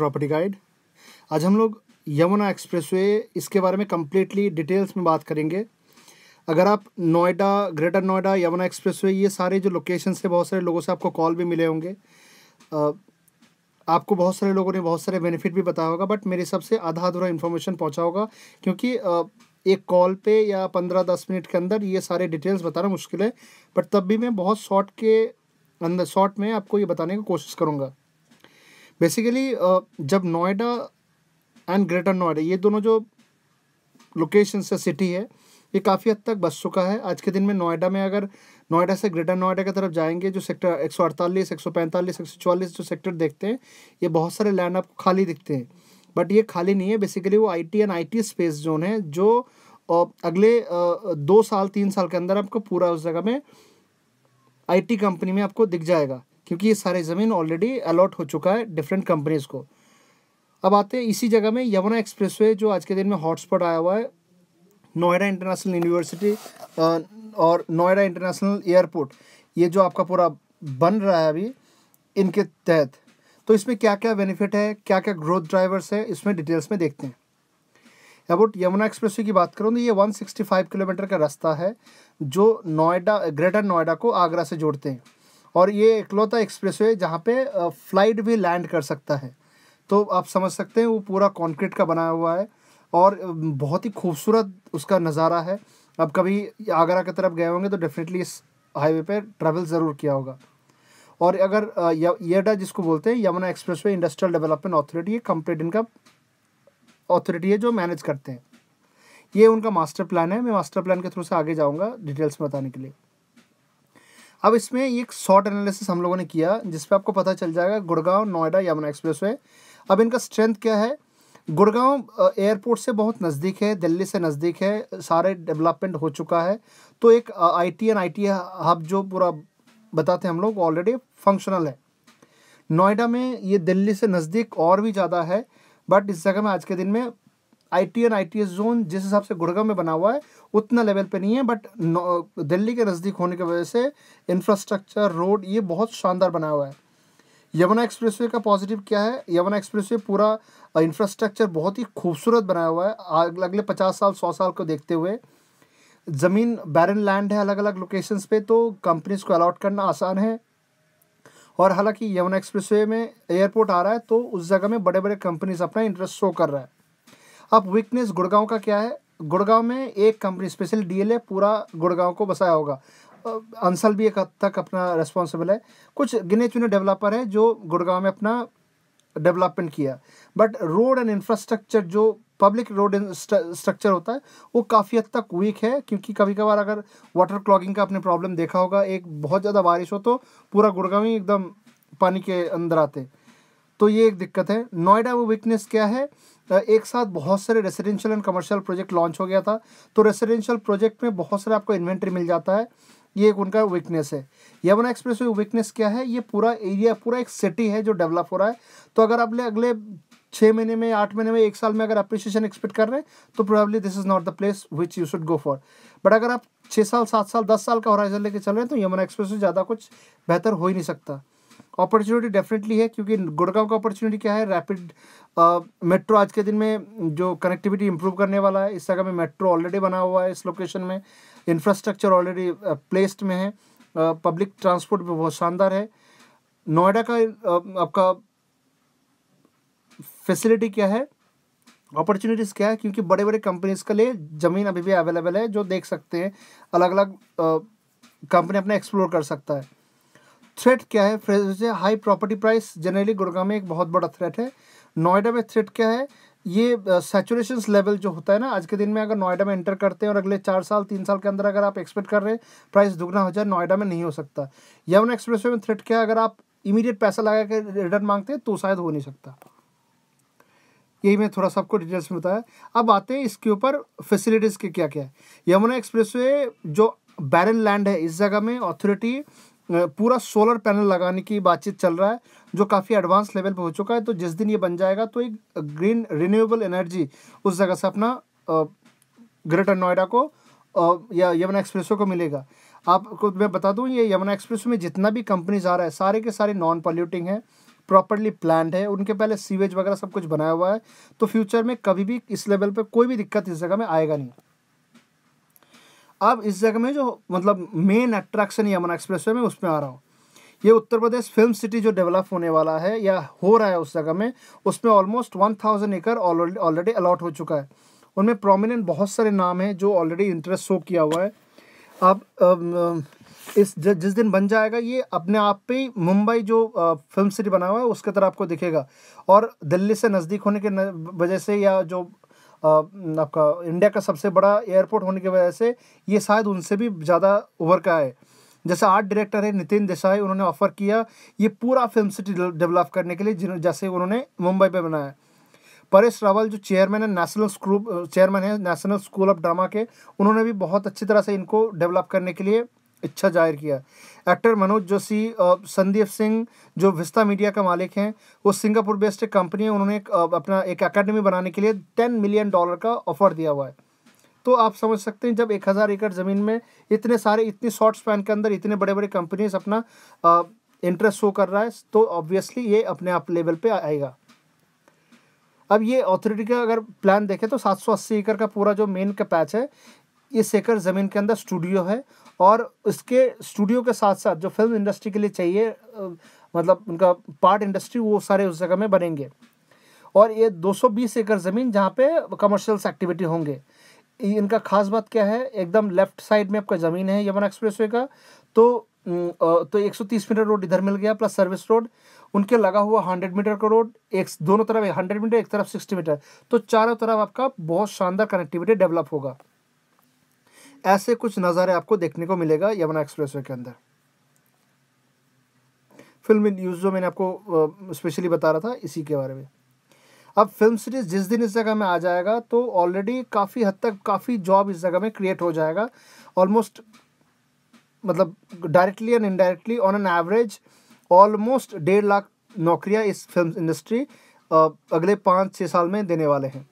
property guide आज हम लोग यमुना एक्सप्रेसवे इसके बारे में कम्प्लीटली डिटेल्स में बात करेंगे अगर आप नोएडा ग्रेटर नोएडा यमुना एक्सप्रेसवे ये सारे जो लोकेशन से बहुत सारे लोगों से आपको कॉल भी मिले होंगे आपको बहुत सारे लोगों ने बहुत सारे बेनिफिट भी बताया होगा बट मेरे हिसाब से आधा अधूरा इन्फॉर्मेशन पहुँचा होगा क्योंकि एक कॉल पे या पंद्रह दस मिनट के अंदर ये सारे डिटेल्स बताना मुश्किल है बट तब भी मैं बहुत शॉर्ट के अंदर शॉर्ट में आपको ये बताने की कोशिश करूँगा बेसिकली uh, जब नोएडा एंड ग्रेटर नोएडा ये दोनों जो लोकेशन से सिटी है ये काफ़ी हद तक बस चुका है आज के दिन में नोएडा में अगर नोएडा से ग्रेटर नोएडा की तरफ जाएंगे जो सेक्टर एक सौ अड़तालीस एक सौ पैंतालीस एक सौ चौवालीस जो सेक्टर देखते हैं ये बहुत सारे लैंड आपको खाली दिखते हैं बट ये खाली नहीं है बेसिकली वो I T and I T space zone है जो अगले दो साल तीन साल के अंदर आपको पूरा उस जगह में आई टी कंपनी में आपको दिख जाएगा क्योंकि ये सारे ज़मीन ऑलरेडी अलॉट हो चुका है डिफरेंट कंपनीज़ को अब आते हैं इसी जगह में यमुना एक्सप्रेस जो आज के दिन में हॉटस्पॉट आया हुआ है नोएडा इंटरनेशनल यूनिवर्सिटी और नोएडा इंटरनेशनल एयरपोर्ट ये जो आपका पूरा बन रहा है अभी इनके तहत तो इसमें क्या क्या बेनिफिट है क्या क्या ग्रोथ ड्राइवर्स है इसमें डिटेल्स में देखते हैं अबाउट यमुना एक्सप्रेस की बात करूँ तो ये 165 किलोमीटर का रास्ता है जो नोएडा ग्रेटर नोएडा को आगरा से जोड़ते हैं और ये इकलौता एक्सप्रेस वे जहाँ पे फ्लाइट भी लैंड कर सकता है तो आप समझ सकते हैं वो पूरा कॉन्क्रीट का बनाया हुआ है और बहुत ही खूबसूरत उसका नज़ारा है अब कभी आगरा की तरफ गए होंगे तो डेफिनेटली इस हाईवे पर ट्रैवल ज़रूर किया होगा और अगर येडा जिसको बोलते हैं Yamuna way industrial development authority ये कंप्लीट इनका अथॉरिटी है जो मैनेज करते हैं ये उनका मास्टर प्लान है मैं मास्टर प्लान के थ्रू से आगे जाऊँगा डिटेल्स में बताने के लिए अब इसमें एक शॉर्ट एनालिसिस हम लोगों ने किया जिसपे आपको पता चल जाएगा गुड़गांव नोएडा यमुना वे अब इनका स्ट्रेंथ क्या है गुड़गांव एयरपोर्ट से बहुत नज़दीक है दिल्ली से नज़दीक है सारे डेवलपमेंट हो चुका है तो एक I T and I T hub जो पूरा बताते हैं हम लोग ऑलरेडी फंक्शनल है नोएडा में ये दिल्ली से नज़दीक और भी ज़्यादा है बट इस जगह में आज के दिन में I T and I T S zone जिस हिसाब से गुड़गांव में बना हुआ है उतना लेवल पे नहीं है बट दिल्ली के नज़दीक होने की वजह से इंफ्रास्ट्रक्चर रोड ये बहुत शानदार बना हुआ है यमुना एक्सप्रेस का पॉजिटिव क्या है यमुना एक्सप्रेस पूरा इंफ्रास्ट्रक्चर बहुत ही खूबसूरत बनाया हुआ है अगले पचास साल सौ साल को देखते हुए ज़मीन बैरन लैंड है अलग अलग लोकेशंस पे तो कंपनीज को अलाट करना आसान है और हालांकि यमुना एक्सप्रेसवे में एयरपोर्ट आ रहा है तो उस जगह में बड़े बड़े कंपनीज अपना इंटरेस्ट शो कर रहा है अब वीकनेस गुड़गांव का क्या है गुड़गांव में एक कंपनी स्पेशल डीएलए पूरा गुड़गांव को बसाया होगा अंसल भी एक हद तक अपना रेस्पॉन्सिबल है कुछ गिने चुने डेवलपर हैं जो गुड़गांव में अपना डेवलपमेंट किया बट रोड एंड इंफ्रास्ट्रक्चर जो पब्लिक रोड स्ट्रक्चर होता है वो काफ़ी हद तक वीक है क्योंकि कभी कभार अगर वाटर क्लॉगिंग का आपने प्रॉब्लम देखा होगा एक बहुत ज़्यादा बारिश हो तो पूरा गुड़गांव ही एकदम पानी के अंदर आते तो ये एक दिक्कत है नोएडा वो वीकनेस क्या है एक साथ बहुत सारे residential and commercial project launch हो गया था तो रेसिडेंशियल प्रोजेक्ट में बहुत सारे आपको इन्वेंट्री मिल जाता है ये एक उनका वीकनेस है यमुना एक्सप्रेस वे वीकनेस क्या है ये पूरा एरिया पूरा एक सिटी है जो डेवलप हो रहा है तो अगर आप अगले छः महीने में आठ महीने में एक साल में अगर अप्रिसिएशन एक्सपेक्ट कर रहे हैं तो probably this is not the place which you should go for but अगर आप छः साल सात साल दस साल का हॉराइजन लेके चल रहे हैं तो यमुना एक्सप्रेस ज़्यादा कुछ बेहतर हो ही नहीं सकता अपॉर्चुनिटी डेफिनेटली है क्योंकि गुड़गांव का अपॉर्चुनिटी क्या है रैपिड मेट्रो आज के दिन में जो कनेक्टिविटी इंप्रूव करने वाला है इस जगह में मेट्रो ऑलरेडी बना हुआ है इस लोकेशन में इंफ्रास्ट्रक्चर ऑलरेडी प्लेस्ड में है पब्लिक ट्रांसपोर्ट भी बहुत शानदार है नोएडा का आपका फैसिलिटी क्या है अपॉर्चुनिटीज़ क्या है क्योंकि बड़े बड़े कंपनीज़ के लिए ज़मीन अभी भी अवेलेबल है जो देख सकते हैं अलग अलग कंपनी अपना एक्सप्लोर कर सकता है थ्रेट क्या है से high property price generally Gurgaon में एक बहुत बड़ा थ्रेट है नोएडा में थ्रेट क्या है ये सेचुरेशन uh, लेवल जो होता है ना आज के दिन में अगर नोएडा में एंटर करते हैं और अगले चार साल तीन साल के अंदर अगर आप एक्सपेक्ट कर रहे हैं प्राइस दुगना हो जाए नोएडा में नहीं हो सकता यमुना एक्सप्रेस में थ्रेट क्या है अगर आप इमीडिएट पैसा लगा के रिटर्न मांगते हैं तो शायद हो नहीं सकता यही मैं थोड़ा सा आपको डिटेल्स में बताया अब आते हैं इसके ऊपर फैसिलिटीज़ के क्या क्या है यमुना एक्सप्रेसवे जो बैरन लैंड है इस जगह में अथॉरिटी पूरा सोलर पैनल लगाने की बातचीत चल रहा है जो काफ़ी एडवांस लेवल पर हो चुका है तो जिस दिन ये बन जाएगा तो एक ग्रीन रिन्यूएबल एनर्जी उस जगह से अपना ग्रेटर नोएडा को या यमुना एक्सप्रेसो को मिलेगा आपको मैं बता दूं ये यमुना एक्सप्रेस में जितना भी कंपनीज आ रहा है सारे के सारे नॉन पॉल्यूटिंग है प्रॉपरली प्लान है उनके पहले सीवेज वगैरह सब कुछ बनाया हुआ है तो फ्यूचर में कभी भी इस लेवल पर कोई भी दिक्कत इस जगह में आएगा नहीं अब इस जगह में जो मतलब मेन अट्रैक्शन यमुना एक्सप्रेस में उसमें आ रहा हूँ ये उत्तर प्रदेश फिल्म सिटी जो डेवलप होने वाला है या हो रहा है उस जगह में उसमें almost one thousand acre already allot हो चुका है उनमें प्रोमिनेंट बहुत सारे नाम हैं जो ऑलरेडी इंटरेस्ट शो किया हुआ है अब इस जिस दिन बन जाएगा ये अपने आप पे ही मुंबई जो फिल्म सिटी बना हुआ है उसके तरह आपको दिखेगा और दिल्ली से नज़दीक होने के वजह से या जो आपका इंडिया का सबसे बड़ा एयरपोर्ट होने की वजह से ये शायद उनसे भी ज़्यादा उभर का है जैसे आर्ट डायरेक्टर है नितिन देसाई उन्होंने ऑफर किया ये पूरा फिल्म सिटी डेवलप करने के लिए जिन जैसे उन्होंने मुंबई में बनाया परेश रावल जो चेयरमैन है नेशनल स्कूल चेयरमैन है नेशनल स्कूल ऑफ ड्रामा के उन्होंने भी बहुत अच्छी तरह से इनको डेवलप करने के लिए इच्छा जाहिर किया एक्टर मनोज जोशी संदीप सिंह जो विस्ता मीडिया का मालिक हैं वो सिंगापुर बेस्ड एक कंपनी है उन्होंने एक, अपना एक अकेडमी बनाने के लिए टेन मिलियन डॉलर का ऑफर दिया हुआ है तो आप समझ सकते हैं जब एक हज़ार एकड़ ज़मीन में इतने सारे इतनी शॉर्ट स्पैन के अंदर इतने बड़े बड़े कंपनीज अपना इंटरेस्ट शो कर रहा है तो ऑब्वियसली ये अपने आप लेवल पे आएगा अब ये अथॉरिटी का अगर प्लान देखें तो 780 एकड़ का पूरा जो मेन का पैच है इस एकड़ ज़मीन के अंदर स्टूडियो है और इसके स्टूडियो के साथ साथ जो फिल्म इंडस्ट्री के लिए चाहिए मतलब उनका पार्ट इंडस्ट्री वो सारे उस जगह में बनेंगे और ये 220 एकड़ ज़मीन जहाँ पे कमर्शियल्स एक्टिविटी होंगे इनका खास बात क्या है एकदम लेफ्ट साइड में आपका ज़मीन है यमुना एक्सप्रेस का तो तो 130 मीटर रोड इधर मिल गया प्लस सर्विस रोड उनके लगा हुआ 100 मीटर का रोड एक दोनों तरफ 100 मीटर एक तरफ 60 मीटर तो चारों तरफ आपका बहुत शानदार कनेक्टिविटी डेवलप होगा ऐसे कुछ नज़ारे आपको देखने को मिलेगा यमुना एक्सप्रेस के अंदर फिल्म न्यूज़ जो मैंने आपको स्पेशली बता रहा था इसी के बारे में अब फिल्म सीरीज़ जिस दिन इस जगह में आ जाएगा तो ऑलरेडी काफ़ी हद तक काफ़ी जॉब इस जगह में क्रिएट हो जाएगा ऑलमोस्ट मतलब directly and indirectly on an average almost डेढ़ लाख नौकरियां इस फिल्म इंडस्ट्री अगले पाँच छः साल में देने वाले हैं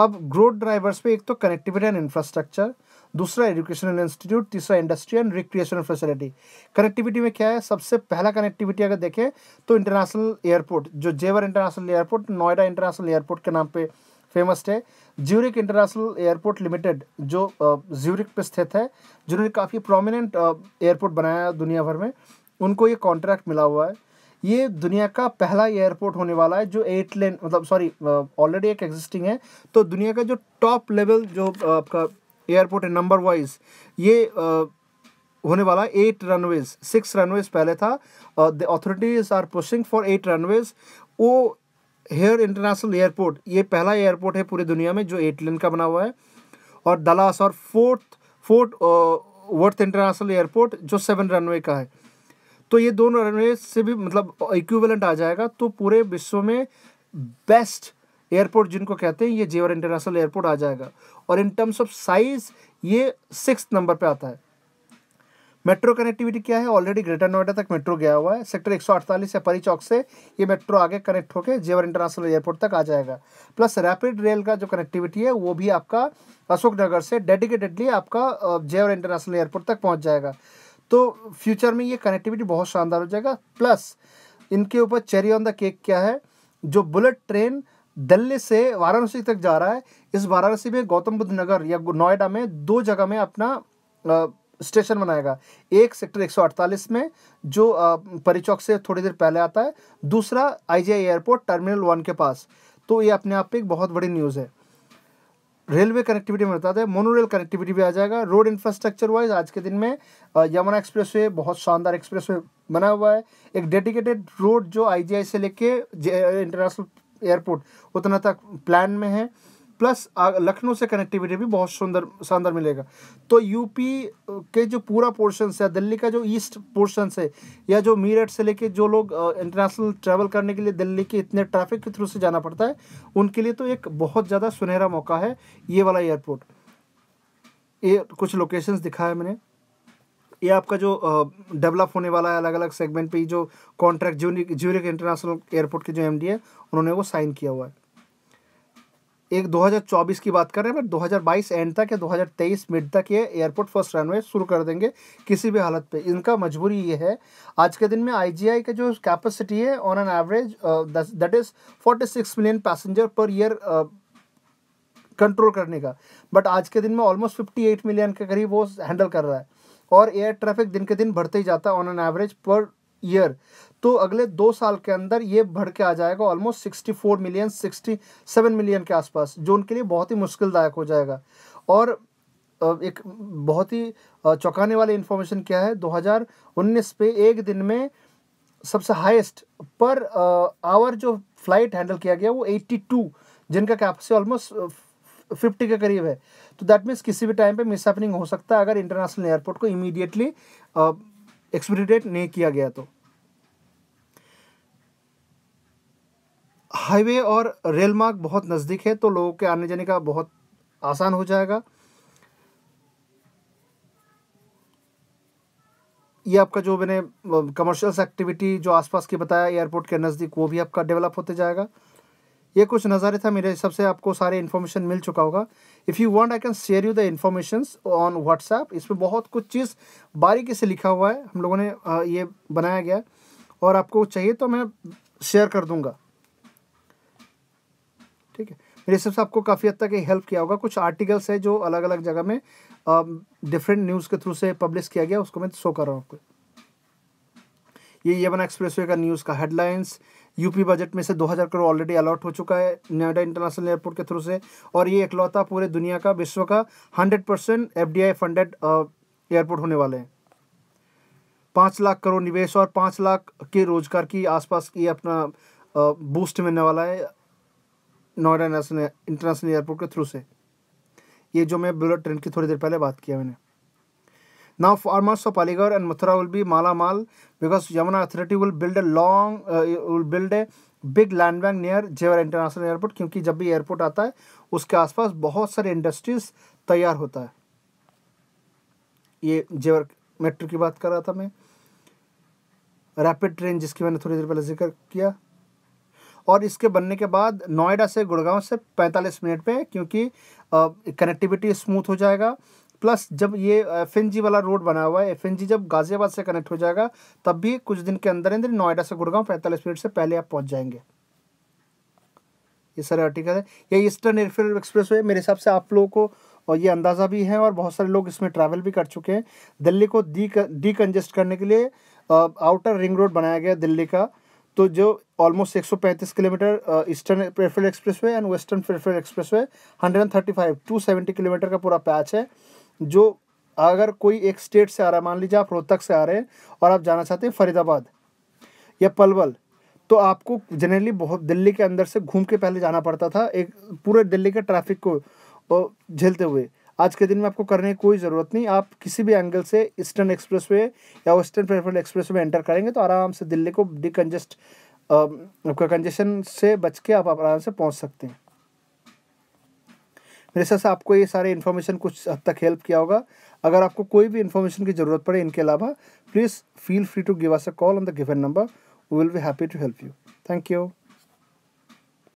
अब ग्रोथ ड्राइवर्स पे एक तो कनेक्टिविटी एंड इंफ्रास्ट्रक्चर दूसरा एजुकेशनल इंस्टीट्यूट तीसरा industry and recreational facility connectivity में क्या है सबसे पहला कनेक्टिविटी अगर देखें तो इंटरनेशनल एयरपोर्ट जो Jewar international airport Noida international airport के नाम पे फेमस है ज्यूरिक इंटरनेशनल एयरपोर्ट लिमिटेड जो ज्यूरिक पे स्थित है जिन्होंने काफ़ी प्रोमिनेंट एयरपोर्ट बनाया दुनिया भर में उनको ये कॉन्ट्रैक्ट मिला हुआ है ये दुनिया का पहला एयरपोर्ट होने वाला है जो एट लेन मतलब सॉरी ऑलरेडी एक एग्जिस्टिंग है तो दुनिया का जो टॉप लेवल जो आपका एयरपोर्ट है नंबर वाइज ये आ, होने वाला है एट रनवेज सिक्स रनवेज पहले था the authorities are pushing for eight runways O'Hare international airport ये पहला एयरपोर्ट है पूरी दुनिया में जो एट लेन का बना हुआ है और दलास और fort fort worth international airport जो सेवन रनवे का है तो ये दोनों रनवे से भी मतलब इक्विवेलेंट आ जाएगा तो पूरे विश्व में बेस्ट एयरपोर्ट जिनको कहते हैं ये जेवर इंटरनेशनल एयरपोर्ट आ जाएगा और इन टर्म्स ऑफ साइज ये सिक्स नंबर पे आता है मेट्रो कनेक्टिविटी क्या है ऑलरेडी ग्रेटर नोएडा तक मेट्रो गया हुआ है सेक्टर 148 या परी चौक से ये मेट्रो आगे कनेक्ट होकर जेवर इंटरनेशनल एयरपोर्ट तक आ जाएगा प्लस रैपिड रेल का जो कनेक्टिविटी है वो भी आपका अशोकनगर से डेडिकेटेडली आपका जेवर इंटरनेशनल एयरपोर्ट तक पहुँच जाएगा तो फ्यूचर में ये कनेक्टिविटी बहुत शानदार हो जाएगा प्लस इनके ऊपर चेरी ऑन द केक क्या है जो बुलेट ट्रेन दिल्ली से वाराणसी तक जा रहा है इस वाराणसी में गौतम बुद्ध नगर या नोएडा में दो जगह में अपना स्टेशन बनाएगा एक सेक्टर 148 में जो परिचौक से थोड़ी देर पहले आता है दूसरा आईजीआई एयरपोर्ट टर्मिनल वन के पास तो ये अपने आप पे एक बहुत बड़ी न्यूज़ है रेलवे कनेक्टिविटी में बताते हैं मोनोरेल कनेक्टिविटी भी आ जाएगा रोड इंफ्रास्ट्रक्चर वाइज आज के दिन में यमुना एक्सप्रेस वे बहुत शानदार एक्सप्रेस वे बना हुआ है एक डेडिकेटेड रोड जो आई से लेके इंटरनेशनल एयरपोर्ट उतना तक प्लान में है प्लस लखनऊ से कनेक्टिविटी भी बहुत सुंदर शानदार मिलेगा तो यूपी के जो पूरा पोर्शन है दिल्ली का जो ईस्ट पोर्शन है या जो मीरठ से लेके जो लोग इंटरनेशनल ट्रैवल करने के लिए दिल्ली के इतने ट्रैफिक के थ्रू से जाना पड़ता है उनके लिए तो एक बहुत ज़्यादा सुनहरा मौका है ये वाला एयरपोर्ट ये कुछ लोकेशंस दिखाया मैंने ये आपका जो डेवलप होने वाला है अलग अलग सेगमेंट पे जो contract Zurich Zurich international airport के जो एमडी है उन्होंने वो साइन किया हुआ है एक 2024 की बात कर रहे हैं बट 2022 एंड तक या 2023 मिड तक ये एयरपोर्ट फर्स्ट रनवे शुरू कर देंगे किसी भी हालत पे इनका मजबूरी ये है आज के दिन में आईजीआई का जो कैपेसिटी है on an average that is 46 million passenger per year control करने का बट आज के दिन में ऑलमोस्ट 58 मिलियन के करीब वो हैंडल कर रहा है और एयर ट्रैफिक दिन के दिन बढ़ते ही जाता है on an average per year तो अगले दो साल के अंदर ये बढ़ के आ जाएगा almost sixty four million sixty seven million के आसपास जो उनके लिए बहुत ही मुश्किलदायक हो जाएगा और एक बहुत ही चौंकाने वाली इन्फॉर्मेशन क्या है 2019 पे एक दिन में सबसे हाईएस्ट पर आवर जो फ्लाइट हैंडल किया गया वो 82 जिनका कैपेसिटी ऑलमोस्ट फिफ्टी के करीब है तो दैट मीन्स किसी भी टाइम पे मिस हो सकता है अगर इंटरनेशनल एयरपोर्ट को इमीडिएटली एक्सपायरी नहीं किया गया तो हाईवे और रेल मार्ग बहुत नज़दीक है तो लोगों के आने जाने का बहुत आसान हो जाएगा ये आपका जो मैंने कमर्शियल्स एक्टिविटी जो आसपास की बताया एयरपोर्ट के नज़दीक वो भी आपका डेवलप होते जाएगा ये कुछ नज़ारे था मेरे हिसाब से आपको सारे इन्फॉर्मेशन मिल चुका होगा if you want I can share you the information on WhatsApp इसमें बहुत कुछ चीज़ बारीकी से लिखा हुआ है हम लोगों ने ये बनाया गया और आपको चाहिए तो मैं शेयर कर दूँगा ठीक है मेरे हिसाब से आपको काफ़ी हद तक ये हेल्प किया होगा कुछ आर्टिकल्स है जो अलग अलग जगह में डिफरेंट न्यूज़ के थ्रू से पब्लिश किया गया उसको मैं शो कर रहा हूँ आपको ये यमन एक्सप्रेस का न्यूज़ का हेडलाइंस यूपी बजट में से 2000 करोड़ ऑलरेडी अलॉट हो चुका है नोएडा इंटरनेशनल एयरपोर्ट के थ्रू से और ये इकलौता पूरे दुनिया का विश्व का 100 परसेंट एफ फंडेड एयरपोर्ट होने वाले हैं पाँच लाख करोड़ निवेश और पाँच लाख के रोजगार की आसपास ये अपना बूस्ट मिलने वाला है नोएडा इंटरनेशनल एयरपोर्ट के थ्रू से ये जो मैं बुलेट ट्रेन की थोड़ी देर पहले बात किया मैंने Now farmers of Aligarh and Mathura will be mala mal because Yamuna Authority will build a long uh, will build a big land bank near Jewar international airport क्योंकि जब भी एयरपोर्ट आता है उसके आसपास बहुत सारे इंडस्ट्रीज तैयार होता है ये jewar metro की बात कर रहा था मैं रैपिड ट्रेन जिसकी मैंने थोड़ी देर पहले जिक्र किया और इसके बनने के बाद नोएडा से गुड़गांव से 45 मिनट पे क्योंकि कनेक्टिविटी स्मूथ हो जाएगा प्लस जब ये एफ वाला रोड बना हुआ है एफ जब गाजियाबाद से कनेक्ट हो जाएगा तब भी कुछ दिन के अंदर अंदर नोएडा से गुड़गांव पैंतालीस मिनट से पहले आप पहुंच जाएंगे ये सारे आर्टिकल है ये ईस्टर्न एयरफेयर एक्सप्रेस वे मेरे हिसाब से आप लोगों को और ये अंदाज़ा भी है और बहुत सारे लोग इसमें ट्रैवल भी कर चुके हैं दिल्ली को डी डी कंजेस्ट करने के लिए आउटर रिंग रोड बनाया गया दिल्ली का तो जो almost 135 kilometer eastern peripheral express way and western peripheral express way hundred and thirty five to seventy kilometer का पूरा पैच है जो अगर कोई एक स्टेट से आ रहा है मान लीजिए आप रोहतक से आ रहे हैं और आप जाना चाहते हैं फरीदाबाद या पलवल तो आपको जनरली बहुत दिल्ली के अंदर से घूम के पहले जाना पड़ता था एक पूरे दिल्ली के ट्रैफिक को झेलते हुए आज के दिन में आपको करने की कोई ज़रूरत नहीं आप किसी भी एंगल से ईस्टर्न वे या western peripheral express way enter करेंगे तो आराम से दिल्ली को डिकंजेस्ट कंजेशन से बच के आप आराम से पहुंच सकते हैं मेरे साथ आपको ये सारे इन्फॉर्मेशन कुछ हद तक हेल्प किया होगा अगर आपको कोई भी इन्फॉर्मेशन की ज़रूरत पड़े इनके अलावा please feel free to give us a call on the given number we will be happy to help you thank you